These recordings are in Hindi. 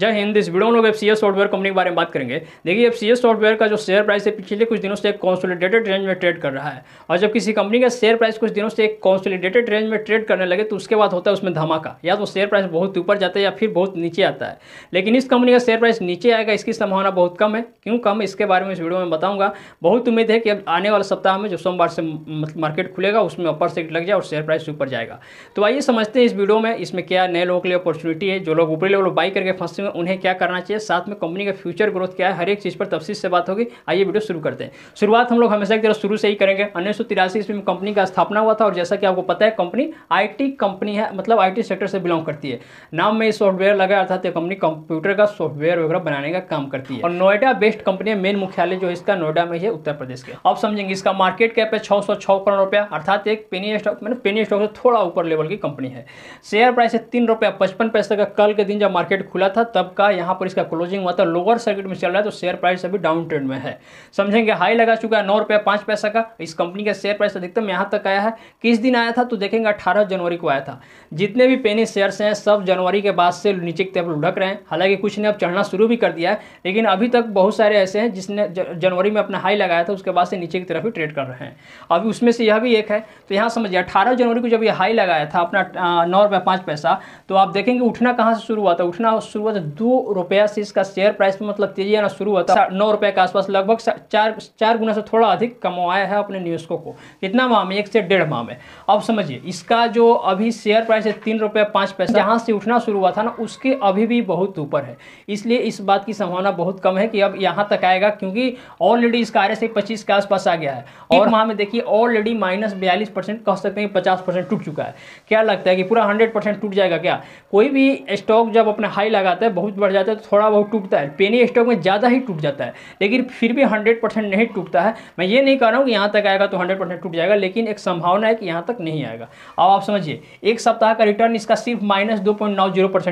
जय हिंद इस वीडियो में लोग F C S software company के बारे में बात करेंगे देखिए एफ सी एस सॉफ्टवेयर का जो शेयर प्राइस है पिछले कुछ दिनों से कॉन्सोलिडेटेड रेंज में ट्रेड कर रहा है और जब किसी कंपनी का शेयर प्राइस कुछ दिनों से एक कॉन्सोलिडेटेड रेंज में ट्रेड करने लगे तो उसके बाद होता है उसमें धमाका या तो शेयर प्राइस बहुत ऊपर जाता है या फिर बहुत नीचे आता है लेकिन इस कंपनी का शेयर प्राइस नीचे आएगा इसकी संभावना बहुत कम है क्यों कम इसके बारे में इस वीडियो में बताऊंगा बहुत उम्मीद है कि अब आने वाले सप्ताह में जो सोमवार से मार्केट खुलेगा उसमें अपर सेट लग जाए और शेयर प्राइस ऊपर जाएगा तो आइए समझते हैं इस वीडियो में इसमें क्या नए लोगों के लिए अपॉर्चुनिटी है जो लोग ऊपरी लेवल बाई करके फंसे में उन्हें क्या करना चाहिए साथ में कंपनी का फ्यूचर ग्रोथ क्या है हर एक चीज़ पर तफसी से बात होगी आइए वीडियो शुरू करते हैं शुरुआत हम लोग हमेशा की तरह शुरू से ही करेंगे उन्नीस सौ तिरासी ईस्वी में कंपनी का स्थापना हुआ था और जैसा कि आपको पता है कंपनी आई कंपनी है मतलब आई सेक्टर से बिलोंग करती है नाम में सॉफ्टवेयर लगा अर्थात यह कंपनी कंप्यूटर का सॉफ्टवेयर वगैरह बनाने का काम करती है और नोएडा बेस्ड कंपनी है मेन मुख्यालय जो इसका नोएडा में है उत्तर प्रदेश के अब समझेंगे इसका मार्केट कैप है छह करोड़ रुपया अर्थात एक पेनी स्टॉक मैंने पेनी स्टॉक से थोड़ा ऊपर लेवल की कंपनी है शेयर प्राइस है तीन रुपया पचपन पैसे का कल के दिन जब मार्केट खुला था तो तब का यहाँ पर इसका क्लोजिंग हुआ था लोअर सर्किट में चल रहा है तो शेयर प्राइस अभी डाउन ट्रेंड में है समझेंगे हाई लगा चुका है नौ रुपये पाँच पैसा का इस कंपनी का शेयर प्राइस अधिकतम यहाँ तक आया है किस दिन आया था तो देखेंगे अठारह जनवरी को आया था जितने भी पेनी शेयर्स हैं सब जनवरी के बाद से नीचे की तरफ लुढ़क रहे हैं हालांकि कुछ ने अब चढ़ना शुरू भी कर दिया है लेकिन अभी तक बहुत सारे ऐसे हैं जिसने जनवरी में अपना हाई लगाया था उसके बाद से नीचे की तरफ ही ट्रेड कर रहे हैं अभी उसमें से यह भी एक है तो यहाँ समझिए अठारह जनवरी को जब यह हाई लगाया था अपना नौ रुपये पाँच पैसा तो आप देखेंगे उठना कहाँ से शुरू हुआ था उठना शुरू हुआ था दो रुपया से इसका शेयर प्राइस में मतलब तेजी आना शुरू हुआ था नौ रुपये के आसपास लगभग चार चार गुना से थोड़ा अधिक कमाया है अपने निवेशकों को कितना माह में एक से डेढ़ माह में अब समझिए इसका जो अभी शेयर प्राइस है तीन रुपये पाँच पैसा यहाँ से उठना शुरू हुआ था ना उसके अभी भी बहुत ऊपर है इसलिए इस बात की संभावना बहुत कम है कि अब यहाँ तक आएगा क्योंकि ऑलरेडी इसका आर एस पच्चीस के आसपास आ गया है और माह में देखिए ऑलरेडी माइनस बयालीस परसेंट कह सकते हैं पचास परसेंट टूट चुका है क्या लगता है कि पूरा हंड्रेड परसेंट टूट जाएगा क्या कोई भी स्टॉक जब अपने हाई लगाता है है बहुत बढ़ जाता है तो थोड़ा बहुत टूटता है पेनी स्टॉक में ज़्यादा ही टूट जाता है लेकिन फिर भी हंड्रेड परसेंट नहीं टूटता है मैं ये नहीं कह रहा हूँ कि यहाँ तक आएगा तो हंड्रेड परसेंट टूट जाएगा लेकिन एक संभावना है कि यहाँ तक नहीं आएगा अब आप समझिए एक सप्ताह का रिटर्न इसका सिर्फ माइनस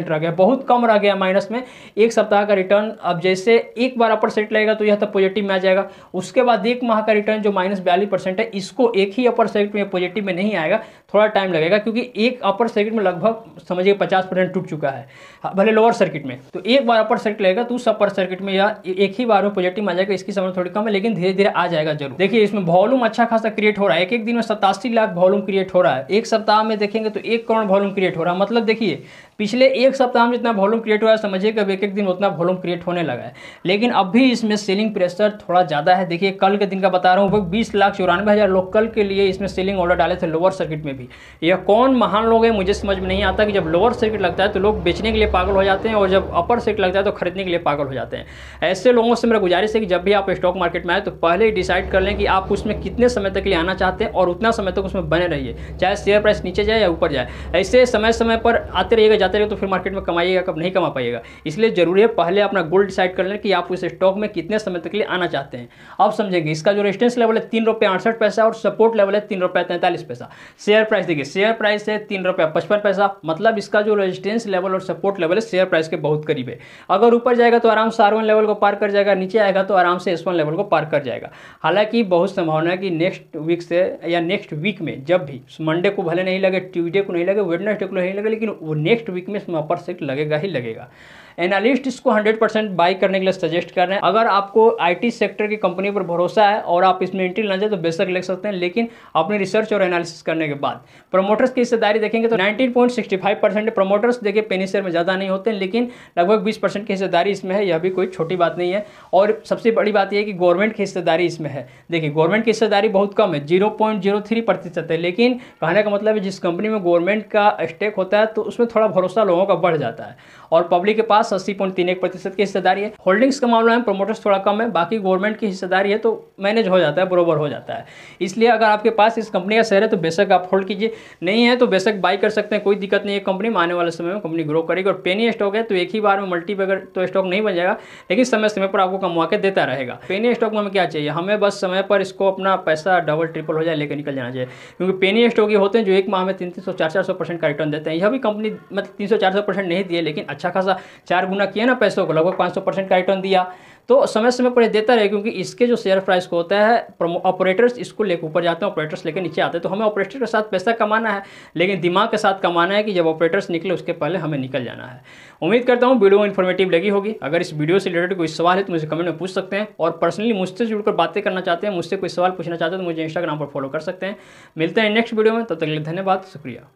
रह गया बहुत कम रह गया माइनस में एक सप्ताह का रिटर्न अब जैसे एक बार अपर सेट लगेगा तो यह तो पॉजिटिव में आ जाएगा उसके बाद एक माह का रिटर्न जो माइनस बयालीस परसेंट है इसको एक ही अपर सेट में पॉजिटिव में नहीं आएगा थोड़ा टाइम लगेगा क्योंकि एक अपर सर्किट में लगभग समझिए पचास परसेंट टूट चुका है हाँ, भले लोअर सर्किट में तो एक बार अपर सर्किट लगेगा तो सब अपर सर्किट में या एक ही बार में पॉजिटिव आ जाएगा इसकी समय थोड़ी कम है लेकिन धीरे धीरे आ जाएगा जरूर देखिए इसमें वॉल्यूम अच्छा खासा क्रिएट हो रहा है एक एक दिन में सतासी लाख वॉल्यूम क्रिएट हो रहा है एक सप्ताह में देखेंगे तो एक करोड़ वॉल्यूम क्रिएट हो रहा है मतलब देखिए पिछले एक सप्ताह में जितना वॉल्यूम क्रिएट हुआ है समझिए कि अब एक एक दिन उतना वॉल्यूम क्रिएट होने लगा है लेकिन अभी इसमें सेलिंग प्रेशर थोड़ा ज़्यादा है देखिए कल के दिन का बता रहा हूँ वो बीस लाख चौरानवे हज़ार लोग कल के लिए इसमें सेलिंग ऑर्डर डाले थे लोअर सर्किट में भी यह कौन महान लोग है मुझे समझ में नहीं आता कि जब लोअर सर्किट लगता है तो लोग बेचने के लिए पागल हो जाते हैं और जब अपर सेट लगता है तो खरीदने के लिए पागल हो जाते हैं ऐसे लोगों से मेरा गुजारिश है कि जब भी आप स्टॉक मार्केट में आए तो पहले ही डिसाइड कर लें कि आप उसमें कितने समय तक लिए आना चाहते हैं और उतना समय तक उसमें बने रहिए चाहे शेयर प्राइस नीचे जाए या ऊपर जाए ऐसे समय समय पर आते रहिएगा जाते रहिएगा तो फिर मार्केट में कमाइएगा कब नहीं कमा पाइएगा इसलिए जरूरी है पहले अपना गोल डिसाइड कर लें कि आप उस स्टॉक में कितने समय तक लिए आना चाहते हैं अब समझेंगे इसका जो रेस्टेंस लेवल है तीन रुपये अड़सठ पैसा और सपोर्ट लेवल है तीन रुपये तैंतालीस पैसा शेयर प्राइस देखिए शेयर प्राइस है तीन रुपये पचपन पैसा मतलब इसका जो रेजिस्टेंस लेवल और सपोर्ट लेवल है शेयर प्राइस के बहुत बहुत करीब है अगर ऊपर जाएगा तो आराम से आर लेवल को पार कर जाएगा नीचे आएगा तो आराम से एस लेवल को पार कर जाएगा हालांकि बहुत संभावना है कि नेक्स्ट वीक से या नेक्स्ट वीक में जब भी मंडे को भले नहीं लगे ट्यूजडे को नहीं लगे वेडनेसडे को नहीं लगे लेकिन वो नेक्स्ट वीक में अपर सेट लगेगा ही लगेगा एनालिस्ट इसको 100 परसेंट बाई करने के लिए सजेस्ट कर रहे हैं अगर आपको आईटी सेक्टर की कंपनी पर भरोसा है और आप इसमें एंट्री लाना चाहें तो बेशक ले सकते हैं लेकिन अपनी रिसर्च और एनालिसिस करने के बाद प्रमोटर्स की हिस्सेदारी देखेंगे तो नाइनटीन पॉइंट प्रमोटर्स देखिए पेनी में ज़्यादा नहीं होते लेकिन लगभग बीस परसेंट की हिस्सेदारी इसमें है यह भी कोई छोटी बात नहीं है और सबसे बड़ी बात यह कि गवर्नमेंट की हिस्सेदारी इसमें है देखिए गवर्नमेंट की हिस्सेदारी बहुत कम है जीरो प्रतिशत है लेकिन कहने का मतलब है जिस कंपनी में गवर्नमेंट का स्टेक होता है तो उसमें थोड़ा भरोसा लोगों का बढ़ जाता है और पब्लिक के पास पास अस्सी पॉइंट तीन एक प्रतिशत की हिस्सेदारी है होल्डिंग्स के मामले में प्रमोटर्स थोड़ा कम है बाकी गवर्नमेंट की हिस्सेदारी है तो मैनेज हो जाता है बरोबर हो जाता है इसलिए अगर आपके पास इस कंपनी का शेयर है तो बेशक आप होल्ड कीजिए नहीं है तो बेशक बाई कर सकते हैं कोई दिक्कत नहीं है कंपनी में आने वाले समय में कंपनी ग्रो करेगी और पेनी स्टॉक है तो एक ही बार में मल्टी वगैरह तो स्टॉक नहीं बन जाएगा लेकिन समय समय पर आपको कमवा के देता रहेगा पेनी स्टॉक में हमें क्या चाहिए हमें बस समय पर इसको अपना पैसा डबल ट्रिपल हो जाए लेकर निकल जाना चाहिए क्योंकि पेनी स्टॉक ही होते हैं जो एक माह में तीन तीन सौ चार चार सौ परसेंट का रिटर्न देते हैं यह भी कंपनी मतलब तीन सौ चार सौ परसेंट नहीं दिए लेकिन अच्छा खासा चार चार गुना किया ना पैसों को लगभग पाँच सौ परसेंट का रिटर्न दिया तो समय समय पर देता रहे क्योंकि इसके जो शेयर प्राइस को होता है ऑपरेटर्स इसको लेकर ऊपर जाते हैं ऑपरेटर्स लेकर नीचे आते हैं तो हमें ऑपरेटर के साथ पैसा कमाना है लेकिन दिमाग के साथ कमाना है कि जब ऑपरेटर्स निकले उसके पहले हमें निकल जाना है उम्मीद करता हूँ वीडियो इन्फॉर्मेटिव लगी होगी अगर इस वीडियो से रिलेटेड कोई सवाल है तो मुझे कमेंट में पूछ सकते हैं और पर्सनली मुझसे जुड़कर बातें करना चाहते हैं मुझसे कोई सवाल पूछना चाहते हैं तो मुझे इंस्टाग्राम पर फॉलो कर सकते हैं मिलते हैं नेक्स्ट वीडियो में तब तक के लिए धन्यवाद शुक्रिया